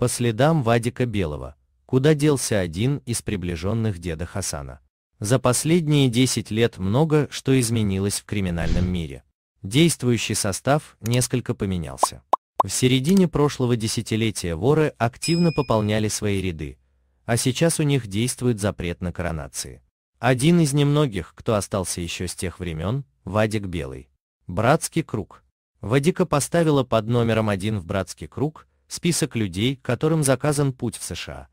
по следам Вадика Белого, куда делся один из приближенных деда Хасана. За последние 10 лет много что изменилось в криминальном мире. Действующий состав несколько поменялся. В середине прошлого десятилетия воры активно пополняли свои ряды, а сейчас у них действует запрет на коронации. Один из немногих, кто остался еще с тех времен, Вадик Белый. Братский круг. Вадика поставила под номером один в братский круг, список людей, которым заказан путь в США.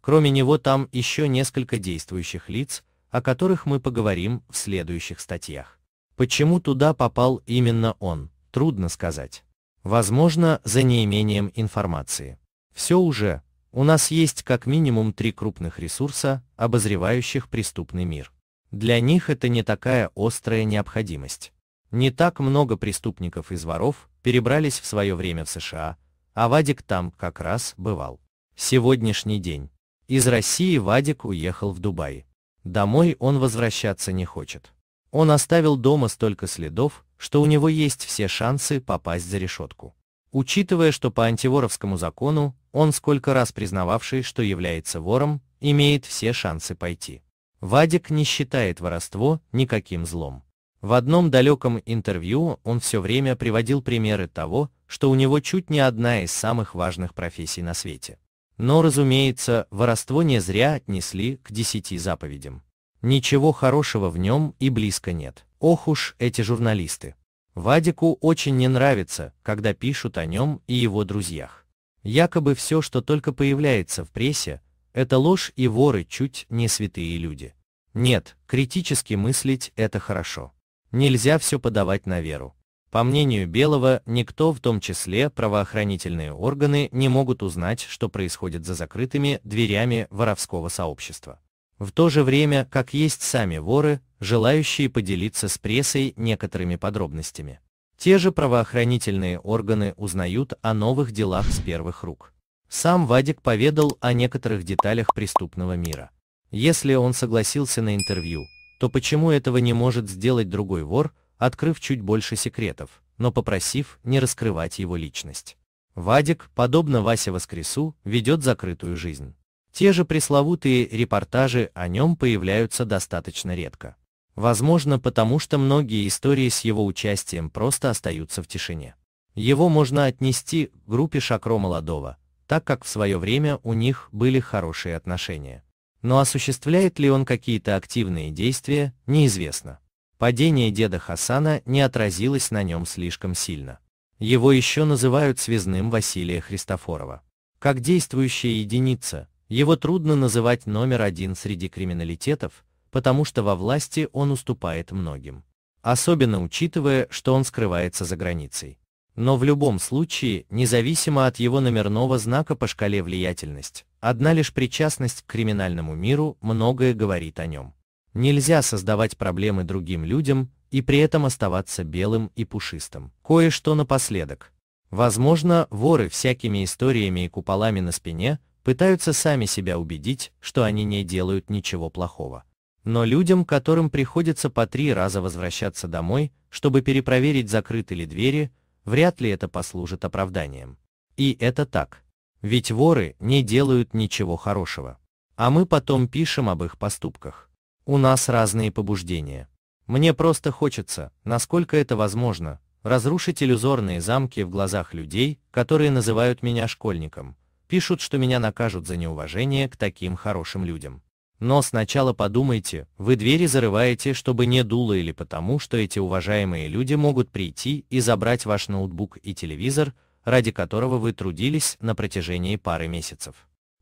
Кроме него там еще несколько действующих лиц, о которых мы поговорим в следующих статьях. Почему туда попал именно он, трудно сказать. Возможно, за неимением информации. Все уже, у нас есть как минимум три крупных ресурса, обозревающих преступный мир. Для них это не такая острая необходимость. Не так много преступников из воров перебрались в свое время в США, а Вадик там как раз бывал. Сегодняшний день. Из России Вадик уехал в Дубай. Домой он возвращаться не хочет. Он оставил дома столько следов, что у него есть все шансы попасть за решетку. Учитывая, что по антиворовскому закону он, сколько раз признававший, что является вором, имеет все шансы пойти. Вадик не считает воровство никаким злом. В одном далеком интервью он все время приводил примеры того, что у него чуть не одна из самых важных профессий на свете. Но, разумеется, воровство не зря отнесли к десяти заповедям. Ничего хорошего в нем и близко нет. Ох уж эти журналисты. Вадику очень не нравится, когда пишут о нем и его друзьях. Якобы все, что только появляется в прессе, это ложь и воры чуть не святые люди. Нет, критически мыслить это хорошо. Нельзя все подавать на веру. По мнению Белого, никто, в том числе правоохранительные органы, не могут узнать, что происходит за закрытыми дверями воровского сообщества. В то же время, как есть сами воры, желающие поделиться с прессой некоторыми подробностями. Те же правоохранительные органы узнают о новых делах с первых рук. Сам Вадик поведал о некоторых деталях преступного мира. Если он согласился на интервью, то почему этого не может сделать другой вор, открыв чуть больше секретов, но попросив не раскрывать его личность? Вадик, подобно Васе Воскресу, ведет закрытую жизнь. Те же пресловутые репортажи о нем появляются достаточно редко. Возможно, потому что многие истории с его участием просто остаются в тишине. Его можно отнести к группе Шакро Молодого, так как в свое время у них были хорошие отношения но осуществляет ли он какие-то активные действия, неизвестно. Падение деда Хасана не отразилось на нем слишком сильно. Его еще называют связным Василия Христофорова. Как действующая единица, его трудно называть номер один среди криминалитетов, потому что во власти он уступает многим. Особенно учитывая, что он скрывается за границей. Но в любом случае, независимо от его номерного знака по шкале влиятельность, Одна лишь причастность к криминальному миру многое говорит о нем. Нельзя создавать проблемы другим людям и при этом оставаться белым и пушистым. Кое-что напоследок. Возможно, воры всякими историями и куполами на спине пытаются сами себя убедить, что они не делают ничего плохого. Но людям, которым приходится по три раза возвращаться домой, чтобы перепроверить, закрыты ли двери, вряд ли это послужит оправданием. И это так. Ведь воры не делают ничего хорошего. А мы потом пишем об их поступках. У нас разные побуждения. Мне просто хочется, насколько это возможно, разрушить иллюзорные замки в глазах людей, которые называют меня школьником, пишут, что меня накажут за неуважение к таким хорошим людям. Но сначала подумайте, вы двери зарываете, чтобы не дуло или потому, что эти уважаемые люди могут прийти и забрать ваш ноутбук и телевизор, ради которого вы трудились на протяжении пары месяцев.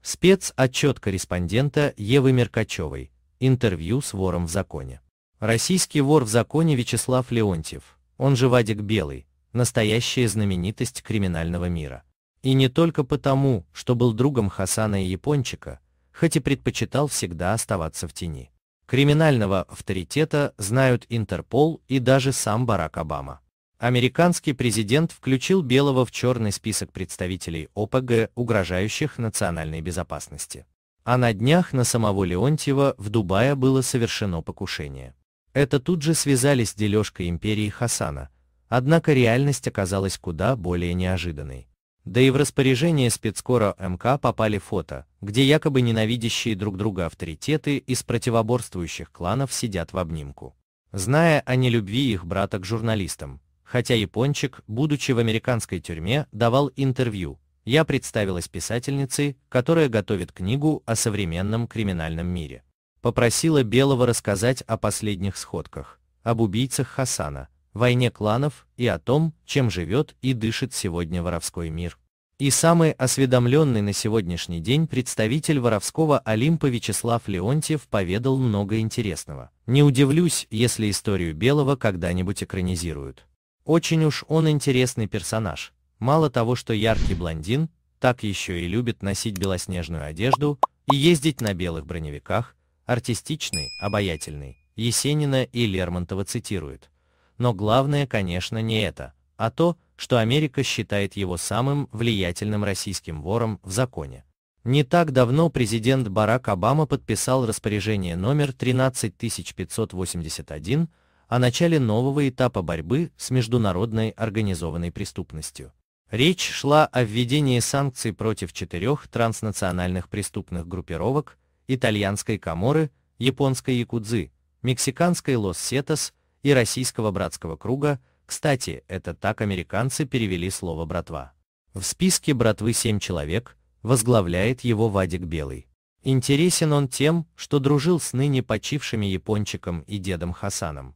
Спецотчет корреспондента Евы Меркачевой. Интервью с вором в законе. Российский вор в законе Вячеслав Леонтьев, он же Вадик Белый, настоящая знаменитость криминального мира. И не только потому, что был другом Хасана и Япончика, хоть и предпочитал всегда оставаться в тени. Криминального авторитета знают Интерпол и даже сам Барак Обама американский президент включил Белого в черный список представителей ОПГ, угрожающих национальной безопасности. А на днях на самого Леонтьева в Дубае было совершено покушение. Это тут же связали с дележкой империи Хасана, однако реальность оказалась куда более неожиданной. Да и в распоряжение спецкора МК попали фото, где якобы ненавидящие друг друга авторитеты из противоборствующих кланов сидят в обнимку. Зная о нелюбви их брата к журналистам, Хотя Япончик, будучи в американской тюрьме, давал интервью, я представилась писательницей, которая готовит книгу о современном криминальном мире. Попросила Белого рассказать о последних сходках, об убийцах Хасана, войне кланов и о том, чем живет и дышит сегодня воровской мир. И самый осведомленный на сегодняшний день представитель воровского Олимпа Вячеслав Леонтьев поведал много интересного. Не удивлюсь, если историю Белого когда-нибудь экранизируют. Очень уж он интересный персонаж. Мало того, что яркий блондин, так еще и любит носить белоснежную одежду и ездить на белых броневиках, артистичный, обаятельный, Есенина и Лермонтова цитируют. Но главное, конечно, не это, а то, что Америка считает его самым влиятельным российским вором в законе. Не так давно президент Барак Обама подписал распоряжение номер 13581 о начале нового этапа борьбы с международной организованной преступностью. Речь шла о введении санкций против четырех транснациональных преступных группировок итальянской Каморы, японской Якудзы, мексиканской Лос-Сетос и российского братского круга, кстати, это так американцы перевели слово «братва». В списке братвы семь человек, возглавляет его Вадик Белый. Интересен он тем, что дружил с ныне почившими япончиком и дедом Хасаном.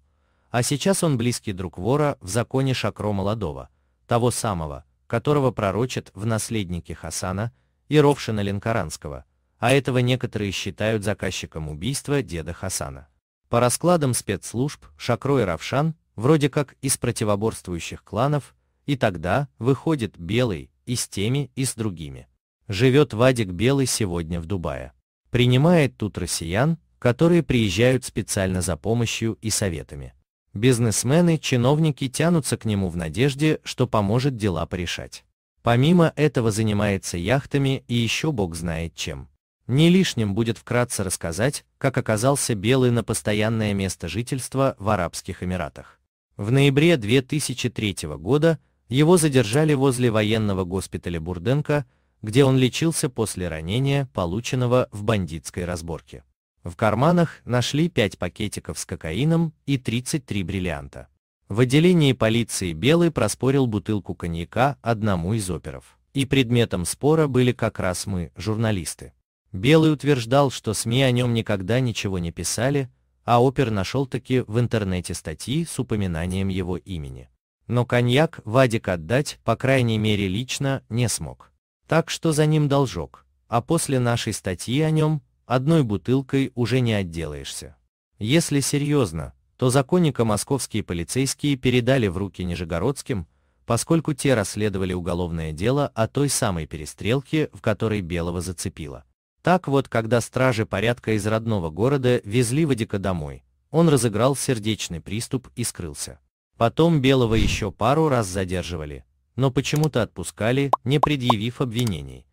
А сейчас он близкий друг вора в законе Шакро Молодого, того самого, которого пророчат в наследнике Хасана и Ровшина Ленкаранского, а этого некоторые считают заказчиком убийства деда Хасана. По раскладам спецслужб Шакро и Равшан вроде как из противоборствующих кланов, и тогда выходит Белый и с теми, и с другими. Живет Вадик Белый сегодня в Дубае. Принимает тут россиян, которые приезжают специально за помощью и советами бизнесмены, чиновники тянутся к нему в надежде, что поможет дела порешать. Помимо этого занимается яхтами и еще бог знает чем. Не лишним будет вкратце рассказать, как оказался Белый на постоянное место жительства в Арабских Эмиратах. В ноябре 2003 года его задержали возле военного госпиталя Бурденко, где он лечился после ранения, полученного в бандитской разборке. В карманах нашли 5 пакетиков с кокаином и 33 бриллианта. В отделении полиции Белый проспорил бутылку коньяка одному из оперов. И предметом спора были как раз мы, журналисты. Белый утверждал, что СМИ о нем никогда ничего не писали, а опер нашел таки в интернете статьи с упоминанием его имени. Но коньяк Вадик отдать, по крайней мере лично, не смог. Так что за ним должок, а после нашей статьи о нем одной бутылкой уже не отделаешься. Если серьезно, то законника московские полицейские передали в руки нижегородским, поскольку те расследовали уголовное дело о той самой перестрелке, в которой Белого зацепило. Так вот, когда стражи порядка из родного города везли Вадика домой, он разыграл сердечный приступ и скрылся. Потом Белого еще пару раз задерживали, но почему-то отпускали, не предъявив обвинений.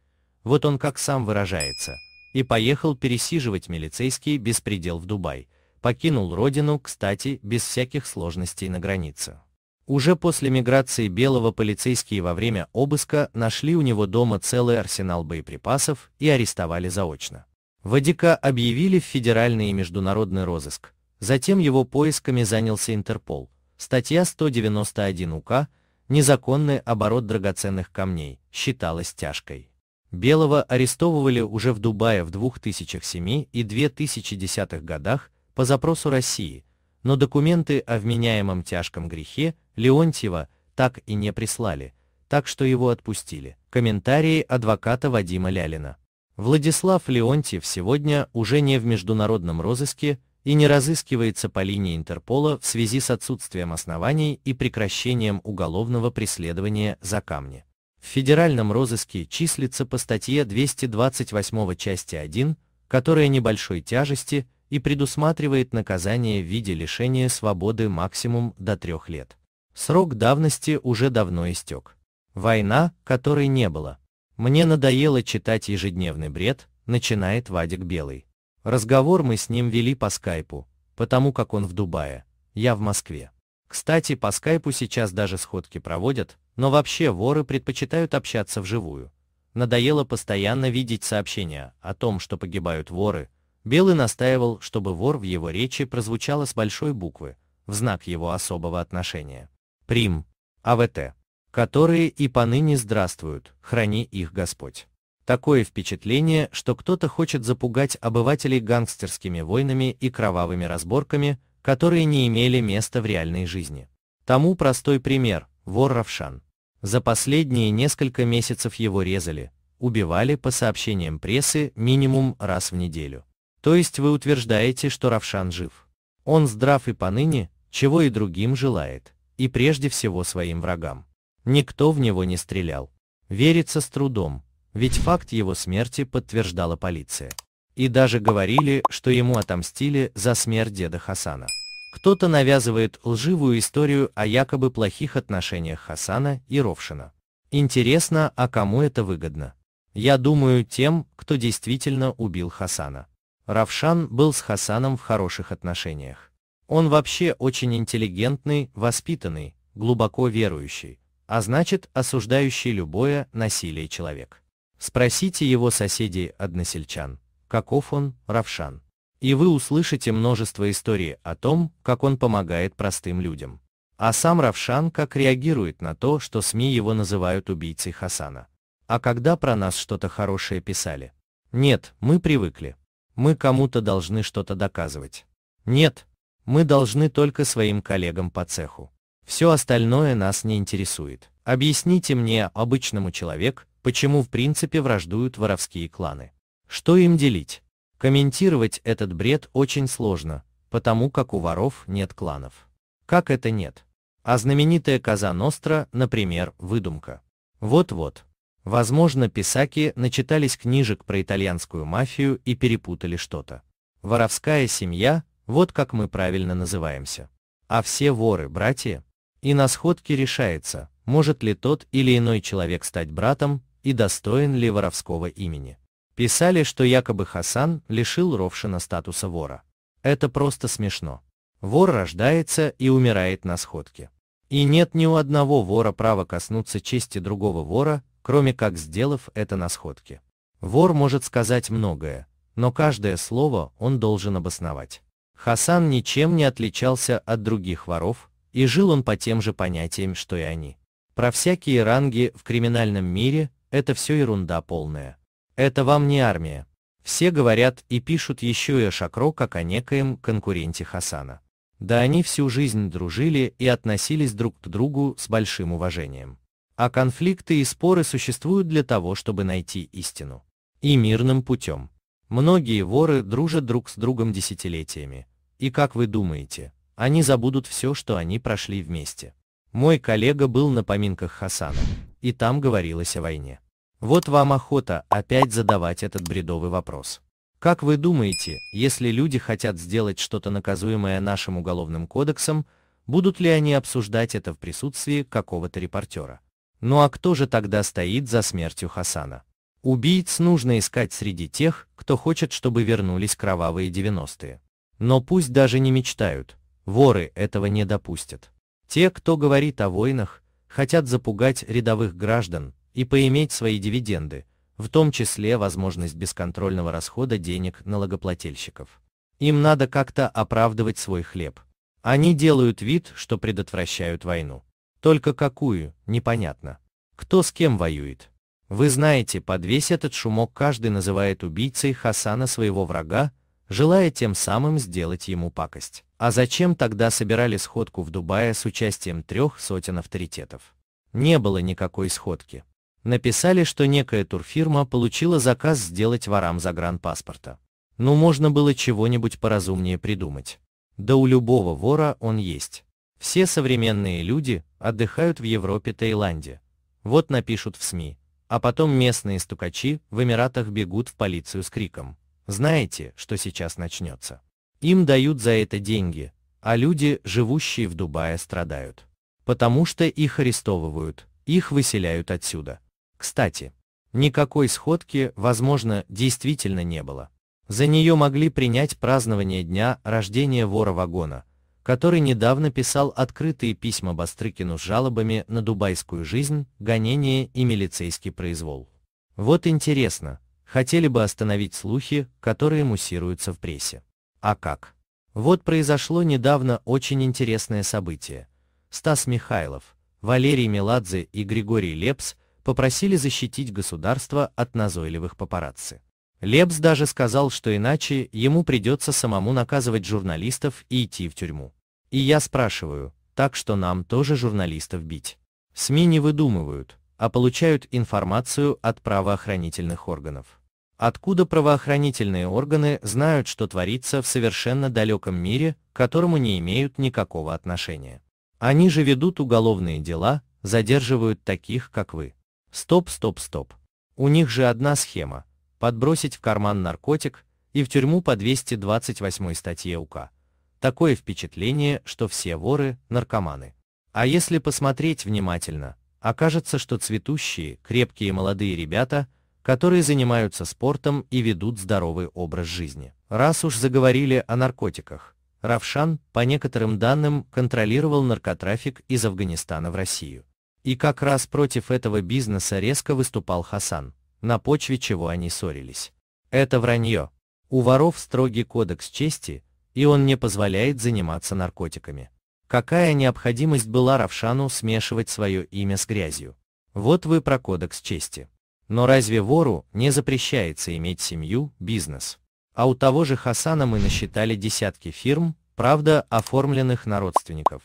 Вот он как сам выражается – и поехал пересиживать милицейский беспредел в Дубай. Покинул родину, кстати, без всяких сложностей на границе. Уже после миграции Белого полицейские во время обыска нашли у него дома целый арсенал боеприпасов и арестовали заочно. Вадика объявили в федеральный и международный розыск. Затем его поисками занялся Интерпол. Статья 191 УК «Незаконный оборот драгоценных камней» считалась тяжкой. Белого арестовывали уже в Дубае в 2007 и 2010 годах по запросу России, но документы о вменяемом тяжком грехе Леонтьева так и не прислали, так что его отпустили. Комментарии адвоката Вадима Лялина. Владислав Леонтьев сегодня уже не в международном розыске и не разыскивается по линии Интерпола в связи с отсутствием оснований и прекращением уголовного преследования за камни в федеральном розыске числится по статье 228 части 1, которая небольшой тяжести и предусматривает наказание в виде лишения свободы максимум до трех лет. Срок давности уже давно истек. Война, которой не было. Мне надоело читать ежедневный бред, начинает Вадик Белый. Разговор мы с ним вели по скайпу, потому как он в Дубае, я в Москве. Кстати, по скайпу сейчас даже сходки проводят, но вообще воры предпочитают общаться вживую. Надоело постоянно видеть сообщения о том, что погибают воры. Белый настаивал, чтобы вор в его речи прозвучало с большой буквы, в знак его особого отношения. Прим. АВТ. Которые и поныне здравствуют, храни их Господь. Такое впечатление, что кто-то хочет запугать обывателей гангстерскими войнами и кровавыми разборками, которые не имели места в реальной жизни. Тому простой пример. Вор Равшан. За последние несколько месяцев его резали, убивали по сообщениям прессы минимум раз в неделю. То есть вы утверждаете, что Равшан жив. Он здрав и поныне, чего и другим желает, и прежде всего своим врагам. Никто в него не стрелял. Верится с трудом, ведь факт его смерти подтверждала полиция. И даже говорили, что ему отомстили за смерть деда Хасана кто-то навязывает лживую историю о якобы плохих отношениях Хасана и Ровшина. Интересно, а кому это выгодно? Я думаю, тем, кто действительно убил Хасана. Равшан был с Хасаном в хороших отношениях. Он вообще очень интеллигентный, воспитанный, глубоко верующий, а значит осуждающий любое насилие человек. Спросите его соседей-односельчан, каков он, Равшан и вы услышите множество историй о том, как он помогает простым людям. А сам Равшан как реагирует на то, что СМИ его называют убийцей Хасана. А когда про нас что-то хорошее писали? Нет, мы привыкли. Мы кому-то должны что-то доказывать. Нет, мы должны только своим коллегам по цеху. Все остальное нас не интересует. Объясните мне, обычному человек, почему в принципе враждуют воровские кланы. Что им делить? Комментировать этот бред очень сложно, потому как у воров нет кланов. Как это нет? А знаменитая Коза Ностра, например, выдумка. Вот-вот. Возможно, писаки начитались книжек про итальянскую мафию и перепутали что-то. Воровская семья, вот как мы правильно называемся. А все воры – братья. И на сходке решается, может ли тот или иной человек стать братом и достоин ли воровского имени. Писали, что якобы Хасан лишил Ровшина статуса вора. Это просто смешно. Вор рождается и умирает на сходке. И нет ни у одного вора права коснуться чести другого вора, кроме как сделав это на сходке. Вор может сказать многое, но каждое слово он должен обосновать. Хасан ничем не отличался от других воров, и жил он по тем же понятиям, что и они. Про всякие ранги в криминальном мире это все ерунда полная. Это вам не армия. Все говорят и пишут еще и о Шакро как о некоем конкуренте Хасана. Да они всю жизнь дружили и относились друг к другу с большим уважением. А конфликты и споры существуют для того, чтобы найти истину. И мирным путем. Многие воры дружат друг с другом десятилетиями. И как вы думаете, они забудут все, что они прошли вместе? Мой коллега был на поминках Хасана, и там говорилось о войне. Вот вам охота опять задавать этот бредовый вопрос. Как вы думаете, если люди хотят сделать что-то наказуемое нашим уголовным кодексом, будут ли они обсуждать это в присутствии какого-то репортера? Ну а кто же тогда стоит за смертью Хасана? Убийц нужно искать среди тех, кто хочет, чтобы вернулись кровавые 90-е. Но пусть даже не мечтают, воры этого не допустят. Те, кто говорит о войнах, хотят запугать рядовых граждан, и поиметь свои дивиденды, в том числе возможность бесконтрольного расхода денег налогоплательщиков. Им надо как-то оправдывать свой хлеб. Они делают вид, что предотвращают войну. Только какую, непонятно. Кто с кем воюет? Вы знаете, под весь этот шумок каждый называет убийцей Хасана своего врага, желая тем самым сделать ему пакость. А зачем тогда собирали сходку в Дубае с участием трех сотен авторитетов? Не было никакой сходки. Написали, что некая турфирма получила заказ сделать ворам загранпаспорта. Ну можно было чего-нибудь поразумнее придумать. Да у любого вора он есть. Все современные люди отдыхают в Европе, Таиланде. Вот напишут в СМИ. А потом местные стукачи в Эмиратах бегут в полицию с криком. Знаете, что сейчас начнется? Им дают за это деньги, а люди, живущие в Дубае, страдают. Потому что их арестовывают, их выселяют отсюда. Кстати, никакой сходки, возможно, действительно не было. За нее могли принять празднование дня рождения вора вагона, который недавно писал открытые письма Бастрыкину с жалобами на дубайскую жизнь, гонение и милицейский произвол. Вот интересно, хотели бы остановить слухи, которые муссируются в прессе. А как? Вот произошло недавно очень интересное событие. Стас Михайлов, Валерий Меладзе и Григорий Лепс попросили защитить государство от назойливых папарацци. Лепс даже сказал, что иначе ему придется самому наказывать журналистов и идти в тюрьму. И я спрашиваю, так что нам тоже журналистов бить? СМИ не выдумывают, а получают информацию от правоохранительных органов. Откуда правоохранительные органы знают, что творится в совершенно далеком мире, к которому не имеют никакого отношения? Они же ведут уголовные дела, задерживают таких, как вы. Стоп, стоп, стоп. У них же одна схема – подбросить в карман наркотик и в тюрьму по 228 статье УК. Такое впечатление, что все воры – наркоманы. А если посмотреть внимательно, окажется, что цветущие, крепкие молодые ребята, которые занимаются спортом и ведут здоровый образ жизни. Раз уж заговорили о наркотиках, Равшан, по некоторым данным, контролировал наркотрафик из Афганистана в Россию. И как раз против этого бизнеса резко выступал Хасан, на почве чего они ссорились. Это вранье. У воров строгий кодекс чести, и он не позволяет заниматься наркотиками. Какая необходимость была Равшану смешивать свое имя с грязью? Вот вы про кодекс чести. Но разве вору не запрещается иметь семью, бизнес? А у того же Хасана мы насчитали десятки фирм, правда, оформленных на родственников.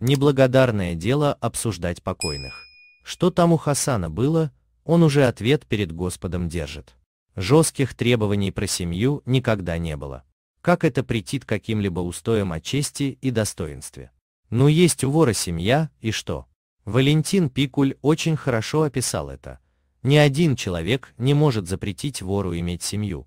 Неблагодарное дело обсуждать покойных. Что там у Хасана было, он уже ответ перед Господом держит. Жестких требований про семью никогда не было. Как это претит каким-либо устоям о чести и достоинстве? Ну есть у вора семья, и что? Валентин Пикуль очень хорошо описал это. Ни один человек не может запретить вору иметь семью.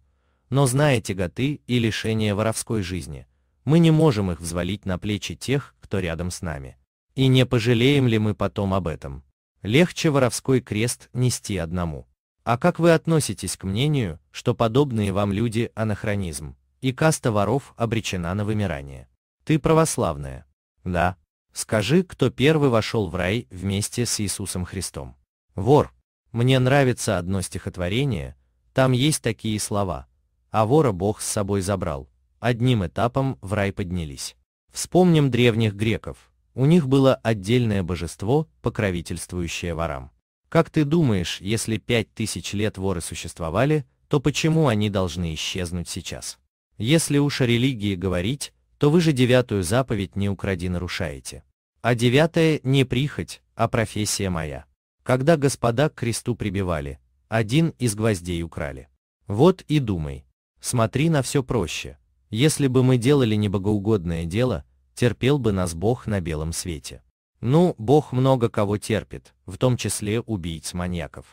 Но зная тяготы и лишения воровской жизни, мы не можем их взвалить на плечи тех, кто рядом с нами. И не пожалеем ли мы потом об этом? Легче воровской крест нести одному. А как вы относитесь к мнению, что подобные вам люди анахронизм, и каста воров обречена на вымирание? Ты православная? Да. Скажи, кто первый вошел в рай вместе с Иисусом Христом? Вор. Мне нравится одно стихотворение, там есть такие слова. А вора Бог с собой забрал. Одним этапом в рай поднялись. Вспомним древних греков. У них было отдельное божество, покровительствующее ворам. Как ты думаешь, если пять тысяч лет воры существовали, то почему они должны исчезнуть сейчас? Если уж о религии говорить, то вы же девятую заповедь «не укради» нарушаете. А девятая – не прихоть, а профессия моя. Когда господа к кресту прибивали, один из гвоздей украли. Вот и думай. Смотри на все проще. Если бы мы делали небогоугодное дело, терпел бы нас Бог на белом свете. Ну, Бог много кого терпит, в том числе убийц-маньяков.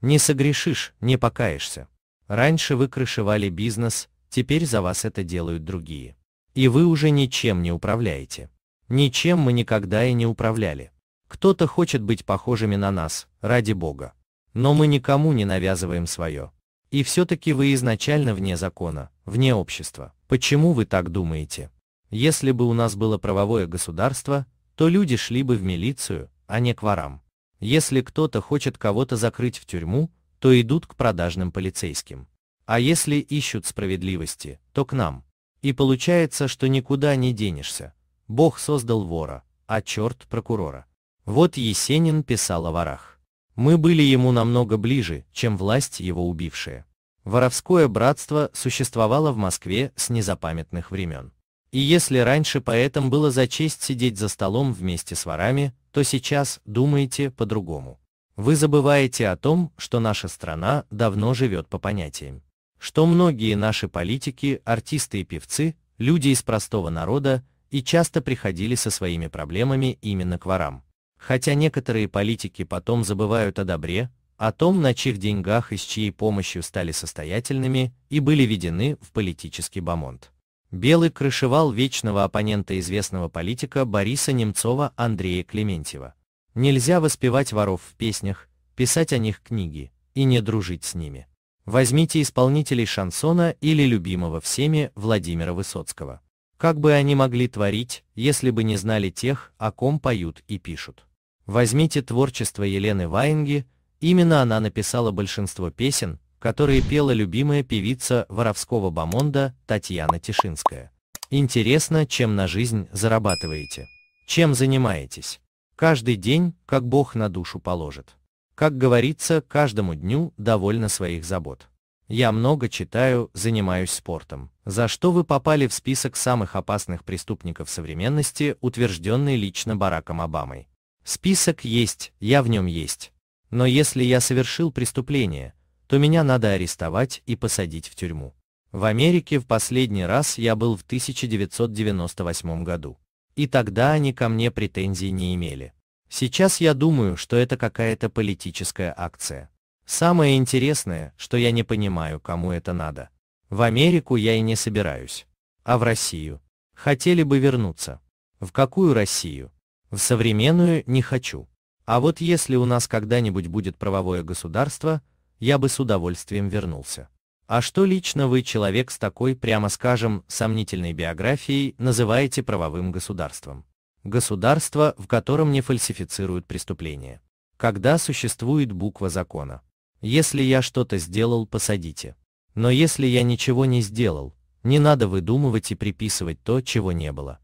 Не согрешишь, не покаешься. Раньше вы крышевали бизнес, теперь за вас это делают другие. И вы уже ничем не управляете. Ничем мы никогда и не управляли. Кто-то хочет быть похожими на нас, ради Бога. Но мы никому не навязываем свое. И все-таки вы изначально вне закона, вне общества. Почему вы так думаете? Если бы у нас было правовое государство, то люди шли бы в милицию, а не к ворам. Если кто-то хочет кого-то закрыть в тюрьму, то идут к продажным полицейским. А если ищут справедливости, то к нам. И получается, что никуда не денешься. Бог создал вора, а черт прокурора. Вот Есенин писал о ворах. Мы были ему намного ближе, чем власть его убившая. Воровское братство существовало в Москве с незапамятных времен. И если раньше поэтам было за честь сидеть за столом вместе с ворами, то сейчас думаете по-другому. Вы забываете о том, что наша страна давно живет по понятиям. Что многие наши политики, артисты и певцы, люди из простого народа, и часто приходили со своими проблемами именно к ворам хотя некоторые политики потом забывают о добре, о том, на чьих деньгах и с чьей помощью стали состоятельными и были введены в политический бомонд. Белый крышевал вечного оппонента известного политика Бориса Немцова Андрея Клементьева. Нельзя воспевать воров в песнях, писать о них книги и не дружить с ними. Возьмите исполнителей шансона или любимого всеми Владимира Высоцкого. Как бы они могли творить, если бы не знали тех, о ком поют и пишут? Возьмите творчество Елены Ваенги, именно она написала большинство песен, которые пела любимая певица воровского бомонда Татьяна Тишинская. Интересно, чем на жизнь зарабатываете? Чем занимаетесь? Каждый день, как Бог на душу положит. Как говорится, каждому дню довольно своих забот. Я много читаю, занимаюсь спортом. За что вы попали в список самых опасных преступников современности, утвержденный лично Бараком Обамой? Список есть, я в нем есть. Но если я совершил преступление, то меня надо арестовать и посадить в тюрьму. В Америке в последний раз я был в 1998 году. И тогда они ко мне претензий не имели. Сейчас я думаю, что это какая-то политическая акция. Самое интересное, что я не понимаю, кому это надо. В Америку я и не собираюсь. А в Россию. Хотели бы вернуться. В какую Россию? В современную не хочу. А вот если у нас когда-нибудь будет правовое государство, я бы с удовольствием вернулся. А что лично вы, человек с такой, прямо скажем, сомнительной биографией, называете правовым государством? Государство, в котором не фальсифицируют преступления. Когда существует буква закона. Если я что-то сделал, посадите. Но если я ничего не сделал, не надо выдумывать и приписывать то, чего не было.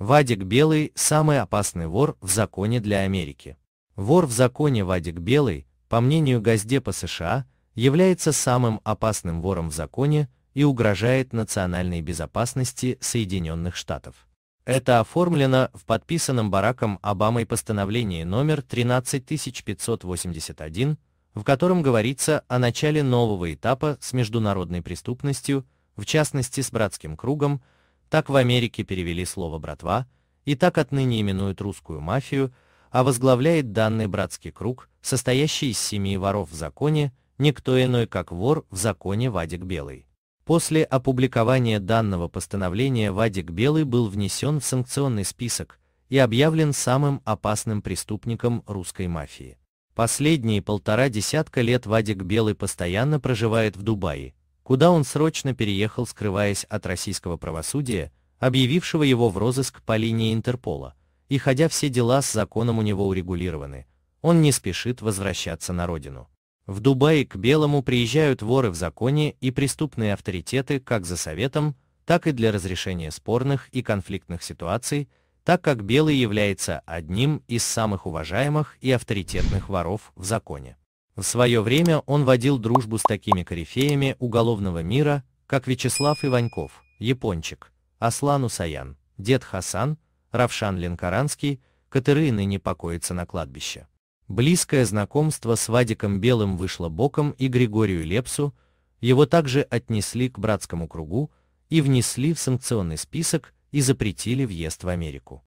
Вадик Белый – самый опасный вор в законе для Америки. Вор в законе Вадик Белый, по мнению Газдепа США, является самым опасным вором в законе и угрожает национальной безопасности Соединенных Штатов. Это оформлено в подписанном Бараком Обамой постановлении номер 13581, в котором говорится о начале нового этапа с международной преступностью, в частности с братским кругом, так в Америке перевели слово «братва», и так отныне именуют русскую мафию, а возглавляет данный братский круг, состоящий из семи воров в законе, никто иной, как вор в законе Вадик Белый. После опубликования данного постановления Вадик Белый был внесен в санкционный список и объявлен самым опасным преступником русской мафии. Последние полтора десятка лет Вадик Белый постоянно проживает в Дубае, куда он срочно переехал, скрываясь от российского правосудия, объявившего его в розыск по линии Интерпола, и хотя все дела с законом у него урегулированы, он не спешит возвращаться на родину. В Дубае к Белому приезжают воры в законе и преступные авторитеты как за советом, так и для разрешения спорных и конфликтных ситуаций, так как Белый является одним из самых уважаемых и авторитетных воров в законе. В свое время он водил дружбу с такими корифеями уголовного мира, как Вячеслав Иваньков, Япончик, Аслан Усаян, Дед Хасан, Равшан Ленкаранский, которые ныне покоятся на кладбище. Близкое знакомство с Вадиком Белым вышло боком и Григорию Лепсу, его также отнесли к братскому кругу и внесли в санкционный список и запретили въезд в Америку.